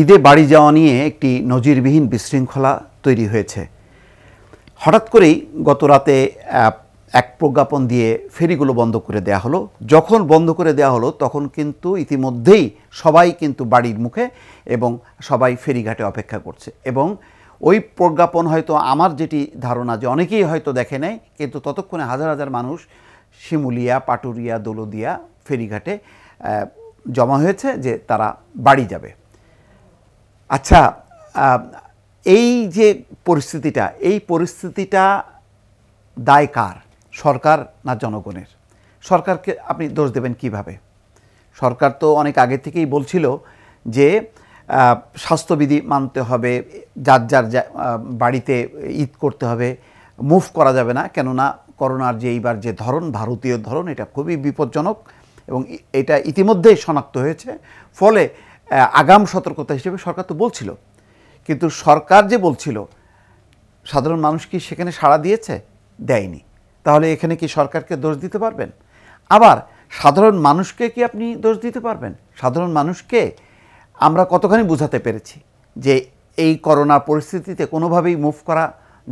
ঈদে বাড়ি যাওয়া নিয়ে একটি নজিরবিহীন বিশৃঙ্খলা তৈরি হয়েছে হঠাৎ করেই গত রাতে এক প্রজ্ঞাপন দিয়ে ফেরিগুলো বন্ধ করে দেয়া হলো যখন বন্ধ করে দেয়া হলো তখন কিন্তু ইতিমধ্যেই সবাই কিন্তু বাড়ির মুখে এবং সবাই ফেরিঘাটে অপেক্ষা করছে এবং ওই প্রজ্ঞাপন হয়তো আমার যেটি ধারণা যে অনেকেই হয়তো দেখে নেয় কিন্তু ততক্ষণে হাজার হাজার মানুষ শিমুলিয়া পাটুরিয়া দোলদিয়া ফেরিঘাটে জমা হয়েছে যে তারা বাড়ি যাবে আচ্ছা এই যে পরিস্থিতিটা এই পরিস্থিতিটা দায় কার সরকার না জনগণের সরকারকে আপনি দোষ দেবেন কিভাবে সরকার তো অনেক আগে থেকেই বলছিল যে স্বাস্থ্যবিধি মানতে হবে যার যার বাড়িতে ঈদ করতে হবে মুভ করা যাবে না কেননা করোনার যে এইবার যে ধরন ভারতীয় ধরন এটা খুবই বিপজ্জনক এবং এটা ইতিমধ্যেই শনাক্ত হয়েছে ফলে আগাম সতর্কতা হিসেবে সরকার তো বলছিল কিন্তু সরকার যে বলছিল সাধারণ মানুষ কি সেখানে সাড়া দিয়েছে দেয়নি তাহলে এখানে কি সরকারকে দোষ দিতে পারবেন আবার সাধারণ মানুষকে কি আপনি দোষ দিতে পারবেন সাধারণ মানুষকে আমরা কতখানি বোঝাতে পেরেছি যে এই করোনা পরিস্থিতিতে কোনোভাবেই মুভ করা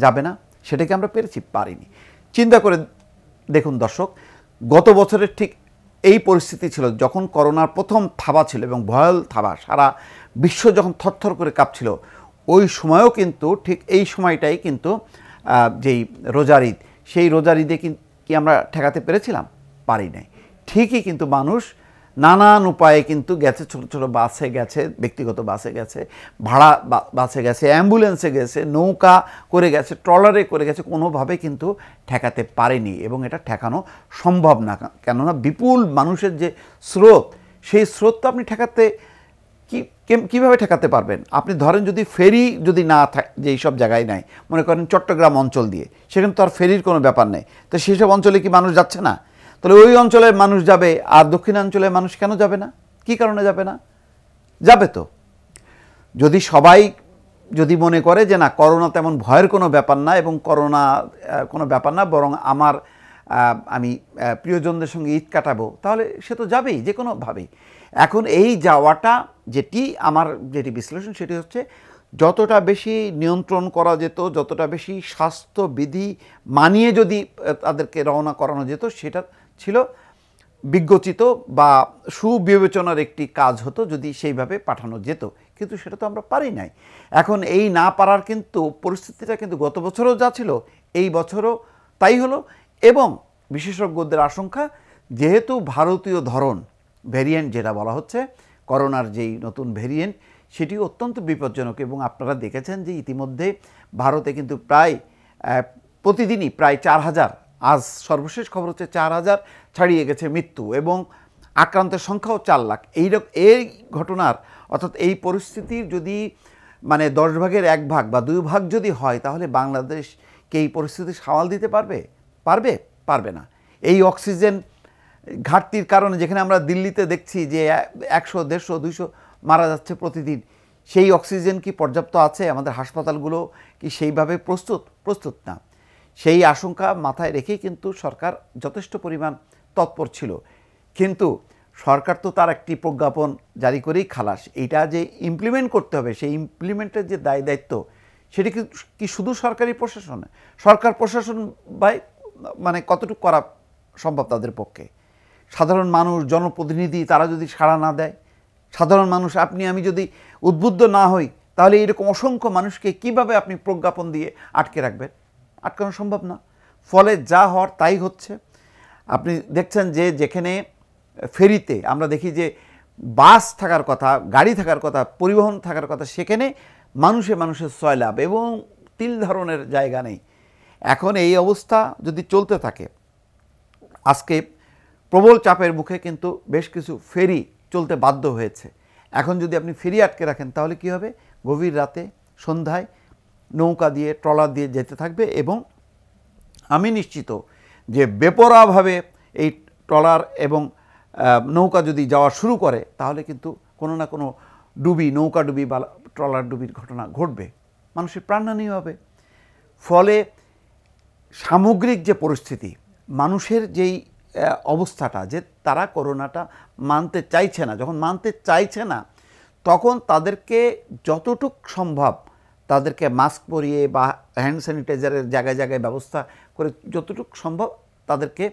যাবে না সেটাকে আমরা পেরেছি পারিনি চিন্তা করে দেখুন দর্শক গত বছরের ঠিক এই পরিস্থিতি ছিল যখন করোনার প্রথম থাবা ছিল এবং ভয়াল থাবা সারা বিশ্ব যখন থরথর করে কাঁপছিল ওই সময়ও কিন্তু ঠিক এই সময়টাই কিন্তু যেই রোজার ঈদ সেই রোজার ঈদে কি আমরা ঠেকাতে পেরেছিলাম পারি নাই ঠিকই কিন্তু মানুষ নানান উপায়ে কিন্তু গেছে ছোটো ছোটো বাসে গেছে ব্যক্তিগত বাসে গেছে ভাড়া বাসে গেছে অ্যাম্বুলেন্সে গেছে নৌকা করে গেছে ট্রলারে করে গেছে কোনোভাবে কিন্তু ঠেকাতে পারেনি এবং এটা ঠেকানো সম্ভব না কেননা বিপুল মানুষের যে স্রোত সেই স্রোত তো আপনি ঠেকাতে কি কীভাবে ঠেকাতে পারবেন আপনি ধরেন যদি ফেরি যদি না যে সব জায়গায় নাই মনে করেন চট্টগ্রাম অঞ্চল দিয়ে সেখানে তো আর ফেরির কোনো ব্যাপার নেই তো সেসব অঞ্চলে কি মানুষ যাচ্ছে না তাহলে ওই অঞ্চলের মানুষ যাবে আর দক্ষিণাঞ্চলের মানুষ কেন যাবে না কি কারণে যাবে না যাবে তো যদি সবাই যদি মনে করে যে না করোনা তেমন ভয়ের কোনো ব্যাপার না এবং করোনা কোনো ব্যাপার না বরং আমার আমি প্রিয়জনদের সঙ্গে ঈদ কাটাবো তাহলে সে তো যাবেই যে কোনোভাবেই এখন এই যাওয়াটা যেটি আমার যেটি বিশ্লেষণ সেটি হচ্ছে যতটা বেশি নিয়ন্ত্রণ করা যেত যতটা বেশি স্বাস্থ্যবিধি মানিয়ে যদি তাদেরকে রওনা করানো যেত সেটা ছিল বিজ্ঞচিত বা সুবিবেচনার একটি কাজ হতো যদি সেইভাবে পাঠানো যেত কিন্তু সেটা তো আমরা পারি নাই এখন এই না পারার কিন্তু পরিস্থিতিটা কিন্তু গত বছরও যা ছিল এই বছরও তাই হলো এবং বিশেষজ্ঞদের আশঙ্কা যেহেতু ভারতীয় ধরন ভেরিয়েন্ট যেটা বলা হচ্ছে করোনার যেই নতুন ভেরিয়েন্ট সেটি অত্যন্ত বিপজ্জনক এবং আপনারা দেখেছেন যে ইতিমধ্যে ভারতে কিন্তু প্রায় প্রতিদিনই প্রায় চার হাজার আজ সর্বশেষ খবর হচ্ছে চার হাজার ছাড়িয়ে গেছে মৃত্যু এবং আক্রান্তের সংখ্যাও চার লাখ এই এই ঘটনার অর্থাৎ এই পরিস্থিতির যদি মানে দশ ভাগের এক ভাগ বা দুই ভাগ যদি হয় তাহলে বাংলাদেশ কি এই পরিস্থিতি সামাল দিতে পারবে পারবে পারবে না এই অক্সিজেন ঘাটতির কারণে যেখানে আমরা দিল্লিতে দেখছি যে একশো দেড়শো দুইশো মারা যাচ্ছে প্রতিদিন সেই অক্সিজেন কি পর্যাপ্ত আছে আমাদের হাসপাতালগুলো কি সেইভাবে প্রস্তুত প্রস্তুত না সেই আশঙ্কা মাথায় রেখেই কিন্তু সরকার যথেষ্ট পরিমাণ তৎপর ছিল কিন্তু সরকার তো তার একটি প্রজ্ঞাপন জারি করেই খালাস এইটা যে ইমপ্লিমেন্ট করতে হবে সেই ইমপ্লিমেন্টের যে দায় দায়িত্ব সেটি কি শুধু সরকারি প্রশাসন সরকার প্রশাসন বাই মানে কতটুকু করা সম্ভব তাদের পক্ষে সাধারণ মানুষ জনপ্রতিনিধি তারা যদি সাড়া না দেয় সাধারণ মানুষ আপনি আমি যদি উদ্বুদ্ধ না হই তাহলে এরকম অসংখ্য মানুষকে কিভাবে আপনি প্রজ্ঞাপন দিয়ে আটকে রাখবেন আটকানো সম্ভব না ফলে যা হওয়ার তাই হচ্ছে আপনি দেখছেন যে যেখানে ফেরিতে আমরা দেখি যে বাস থাকার কথা গাড়ি থাকার কথা পরিবহন থাকার কথা সেখানে মানুষে মানুষের সয়লাভ এবং তিল ধরনের জায়গা নেই এখন এই অবস্থা যদি চলতে থাকে আজকে প্রবল চাপের মুখে কিন্তু বেশ কিছু ফেরি চলতে বাধ্য হয়েছে এখন যদি আপনি ফেরি আটকে রাখেন তাহলে কি হবে গভীর রাতে সন্ধ্যায় নৌকা দিয়ে ট্রলার দিয়ে যেতে থাকবে এবং আমি নিশ্চিত যে বেপরাভাবে এই ট্রলার এবং নৌকা যদি যাওয়া শুরু করে তাহলে কিন্তু কোনো না কোনো ডুবি নৌকা ডুবি বা ট্রলার ডুবির ঘটনা ঘটবে মানুষের প্রাণহানি হবে ফলে সামগ্রিক যে পরিস্থিতি মানুষের যেই অবস্থাটা যে তারা করোনাটা মানতে চাইছে না যখন মানতে চাইছে না তখন তাদেরকে যতটুক সম্ভব তাদেরকে মাস্ক পরিয়ে বা হ্যান্ড স্যানিটাইজারের জায়গায় জায়গায় ব্যবস্থা করে যতটুকু সম্ভব তাদেরকে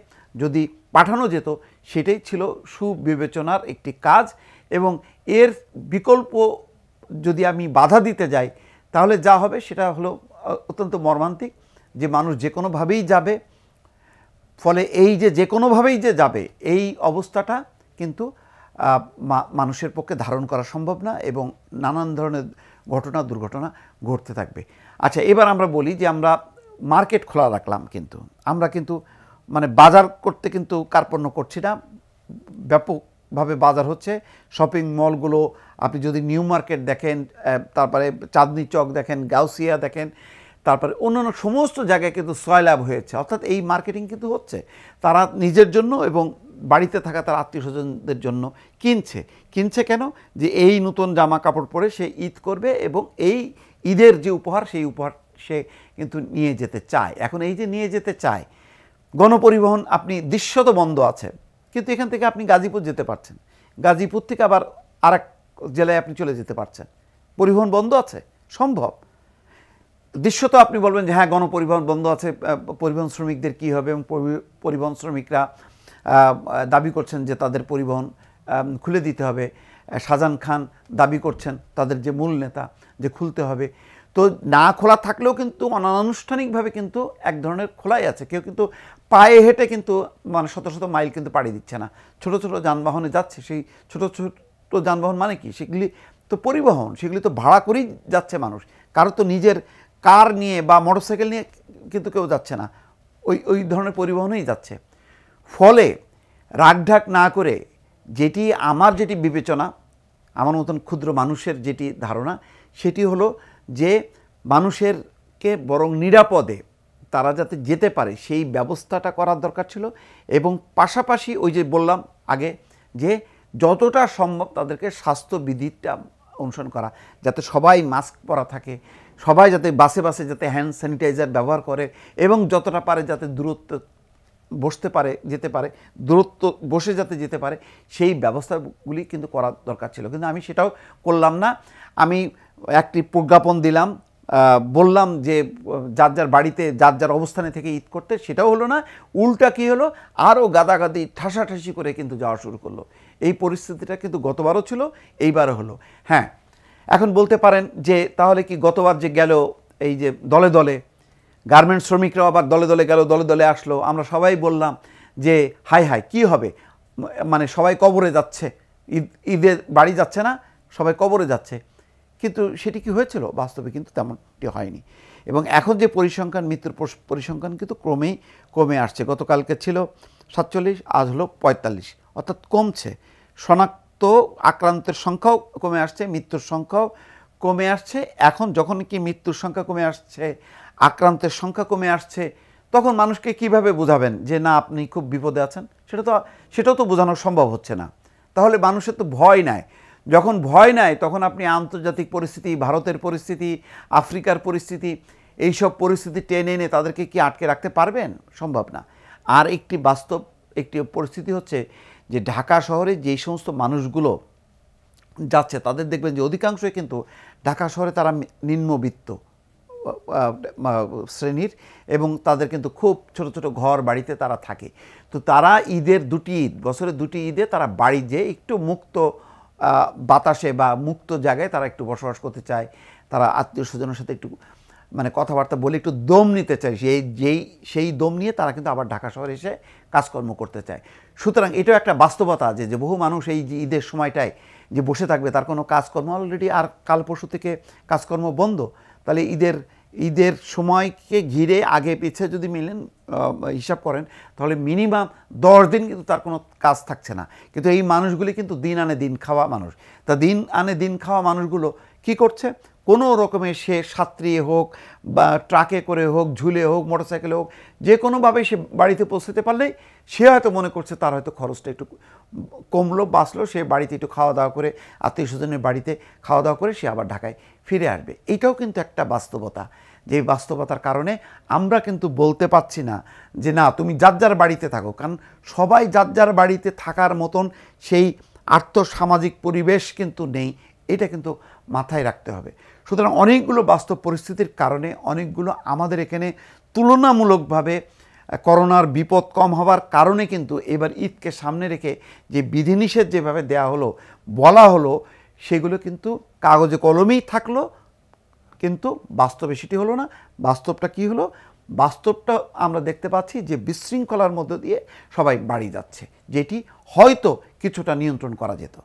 যদি পাঠানো যেত সেটাই ছিল সুবিবেচনার একটি কাজ এবং এর বিকল্প যদি আমি বাধা দিতে যাই তাহলে যা হবে সেটা হলো অত্যন্ত মর্মান্তিক যে মানুষ যে কোনোভাবেই যাবে ফলে এই যে যে কোনোভাবেই যে যাবে এই অবস্থাটা কিন্তু মানুষের পক্ষে ধারণ করা সম্ভব না এবং নানান ধরনের ঘটনা দুর্ঘটনা ঘটতে থাকবে আচ্ছা এবার আমরা বলি যে আমরা মার্কেট খোলা রাখলাম কিন্তু আমরা কিন্তু মানে বাজার করতে কিন্তু কার্পণ্য করছি না ব্যাপকভাবে বাজার হচ্ছে শপিং মলগুলো আপনি যদি নিউ মার্কেট দেখেন তারপরে চাঁদনি চক দেখেন গাউসিয়া দেখেন তারপরে অন্যান্য সমস্ত জায়গায় কিন্তু সয়লাভ হয়েছে অর্থাৎ এই মার্কেটিং কিন্তু হচ্ছে তারা নিজের জন্য এবং বাড়িতে থাকা তার আত্মীয় স্বজনদের জন্য কিনছে কিনছে কেন যে এই নতুন জামা কাপড় পরে সে ঈদ করবে এবং এই ঈদের যে উপহার সেই উপহার সে কিন্তু নিয়ে যেতে চায় এখন এই যে নিয়ে যেতে চায় গণপরিবহন আপনি দৃশ্যত বন্ধ আছে কিন্তু এখান থেকে আপনি গাজীপুর যেতে পারছেন গাজীপুর থেকে আবার আর জেলায় আপনি চলে যেতে পারছেন পরিবহন বন্ধ আছে সম্ভব দৃশ্যত আপনি বলবেন যে হ্যাঁ গণপরিবহন বন্ধ আছে পরিবহন শ্রমিকদের কী হবে এবং পরিবহন শ্রমিকরা দাবি করছেন যে তাদের পরিবহন খুলে দিতে হবে শাহজাহান খান দাবি করছেন তাদের যে মূল নেতা যে খুলতে হবে তো না খোলা থাকলেও কিন্তু অনানুষ্ঠানিকভাবে কিন্তু এক ধরনের খোলাই আছে কেউ কিন্তু পায়ে হেঁটে কিন্তু মানে শত শত মাইল কিন্তু পাড়ি দিচ্ছে না ছোট ছোট যানবাহনে যাচ্ছে সেই ছোট ছোট যানবাহন মানে কি সেগুলি তো পরিবহন সেগুলি তো ভাড়া করেই যাচ্ছে মানুষ কারো তো নিজের কার নিয়ে বা মোটরসাইকেল নিয়ে কিন্তু কেউ যাচ্ছে না ওই ওই ধরনের পরিবহনেই যাচ্ছে ফলে রাগঢাক না করে যেটি আমার যেটি বিবেচনা আমার মতন ক্ষুদ্র মানুষের যেটি ধারণা সেটি হলো যে মানুষেরকে বরং নিরাপদে তারা যাতে যেতে পারে সেই ব্যবস্থাটা করার দরকার ছিল এবং পাশাপাশি ওই যে বললাম আগে যে যতটা সম্ভব তাদেরকে স্বাস্থ্যবিধিটা অনুসরণ করা যাতে সবাই মাস্ক পরা থাকে সবাই যাতে বাসে বাসে যাতে হ্যান্ড স্যানিটাইজার ব্যবহার করে এবং যতটা পারে যাতে দূরত্ব বসতে পারে যেতে পারে দূরত্ব বসে যাতে যেতে পারে সেই ব্যবস্থাগুলি কিন্তু করা দরকার ছিল কিন্তু আমি সেটাও করলাম না আমি একটি প্রজ্ঞাপন দিলাম বললাম যে যার যার বাড়িতে যার যার অবস্থানে থেকে ঈদ করতে সেটাও হলো না উল্টা কি হলো আরও গাদাগাদি ঠাসাঠাসি করে কিন্তু যাওয়া শুরু করলো এই পরিস্থিতিটা কিন্তু গতবারও ছিল এইবারও হলো হ্যাঁ এখন বলতে পারেন যে তাহলে কি গতবার যে গেল এই যে দলে দলে গার্মেন্টস শ্রমিকরাও আবার দলে দলে গেল দলে দলে আসলো আমরা সবাই বললাম যে হাই হাই কি হবে মানে সবাই কবরে যাচ্ছে ঈদ ঈদের বাড়ি যাচ্ছে না সবাই কবরে যাচ্ছে কিন্তু সেটি কি হয়েছিল বাস্তবে কিন্তু তেমনটি হয়নি এবং এখন যে পরিসংখ্যান মৃত্যুর পরিসংখ্যান কিন্তু ক্রমেই কমে আসছে গতকালকে ছিল সাতচল্লিশ আজ হলো পঁয়তাল্লিশ অর্থাৎ কমছে শনাক্ত আক্রান্তের সংখ্যাও কমে আসছে মৃত্যুর সংখ্যাও কমে আসছে এখন যখন কি মৃত্যুর সংখ্যা কমে আসছে আক্রান্তের সংখ্যা কমে আসছে তখন মানুষকে কিভাবে বোঝাবেন যে না আপনি খুব বিপদে আছেন সেটা তো সেটাও তো বোঝানো সম্ভব হচ্ছে না তাহলে মানুষের তো ভয় নাই যখন ভয় নাই তখন আপনি আন্তর্জাতিক পরিস্থিতি ভারতের পরিস্থিতি আফ্রিকার পরিস্থিতি এইসব পরিস্থিতি টেনে এনে তাদেরকে কি আটকে রাখতে পারবেন সম্ভব না আর একটি বাস্তব একটি পরিস্থিতি হচ্ছে যে ঢাকা শহরে যেই সমস্ত মানুষগুলো যাচ্ছে তাদের দেখবেন যে অধিকাংশই কিন্তু ঢাকা শহরে তারা নিম্নবিত্ত শ্রেণীর এবং তাদের কিন্তু খুব ছোট ছোট ঘর বাড়িতে তারা থাকে তো তারা ঈদের দুটি ঈদ বছরের দুটি ঈদে তারা বাড়ি যেয়ে একটু মুক্ত বাতাসে বা মুক্ত জায়গায় তারা একটু বসবাস করতে চায় তারা আত্মীয় স্বজনের সাথে একটু মানে কথাবার্তা বলে একটু দম নিতে চায় সেই যেই সেই দম নিয়ে তারা কিন্তু আবার ঢাকা শহরে এসে কাজকর্ম করতে চায় সুতরাং এটাও একটা বাস্তবতা আছে যে বহু মানুষ এই যে ঈদের সময়টায় যে বসে থাকবে তার কোনো কাজকর্ম অলরেডি আর কাল পরশু থেকে কাজকর্ম বন্ধ তাহলে ঈদের ঈদের সময়কে ঘিরে আগে পিছিয়ে যদি মিলেন হিসাব করেন তাহলে মিনিমাম দশ দিন কিন্তু তার কোনো কাজ থাকছে না কিন্তু এই মানুষগুলি কিন্তু দিন আনে দিন খাওয়া মানুষ তা দিন আনে দিন খাওয়া মানুষগুলো কি করছে কোনো রকমে সে সাত্রিয়ে হোক বা ট্রাকে করে হোক ঝুলে হোক মোটরসাইকেলে হোক যে কোনোভাবে সে বাড়িতে পৌঁছতে পারলেই সে হয়তো মনে করছে তার হয়তো খরচটা একটু কমলো বাঁচলো সে বাড়িতে একটু খাওয়া দাওয়া করে আত্মীয় স্বজনের বাড়িতে খাওয়া দাওয়া করে সে আবার ঢাকায় ফিরে আসবে এটাও কিন্তু একটা বাস্তবতা যে বাস্তবতার কারণে আমরা কিন্তু বলতে পাচ্ছি না যে না তুমি যার যার বাড়িতে থাকো কারণ সবাই যার যার বাড়িতে থাকার মতন সেই আর্থসামাজিক পরিবেশ কিন্তু নেই এটা কিন্তু মাথায় রাখতে হবে সুতরাং অনেকগুলো বাস্তব পরিস্থিতির কারণে অনেকগুলো আমাদের এখানে তুলনামূলকভাবে করোনার বিপদ কম হওয়ার কারণে কিন্তু এবার ঈদকে সামনে রেখে যে বিধিনিষেধ যেভাবে দেয়া হলো বলা হলো সেগুলো কিন্তু কাগজে কলমেই থাকলো কিন্তু বাস্তবে সেটি হলো না বাস্তবটা কি হলো বাস্তবটা আমরা দেখতে পাচ্ছি যে বিশৃঙ্খলার মধ্য দিয়ে সবাই বাড়ি যাচ্ছে যেটি হয়তো কিছুটা নিয়ন্ত্রণ করা যেত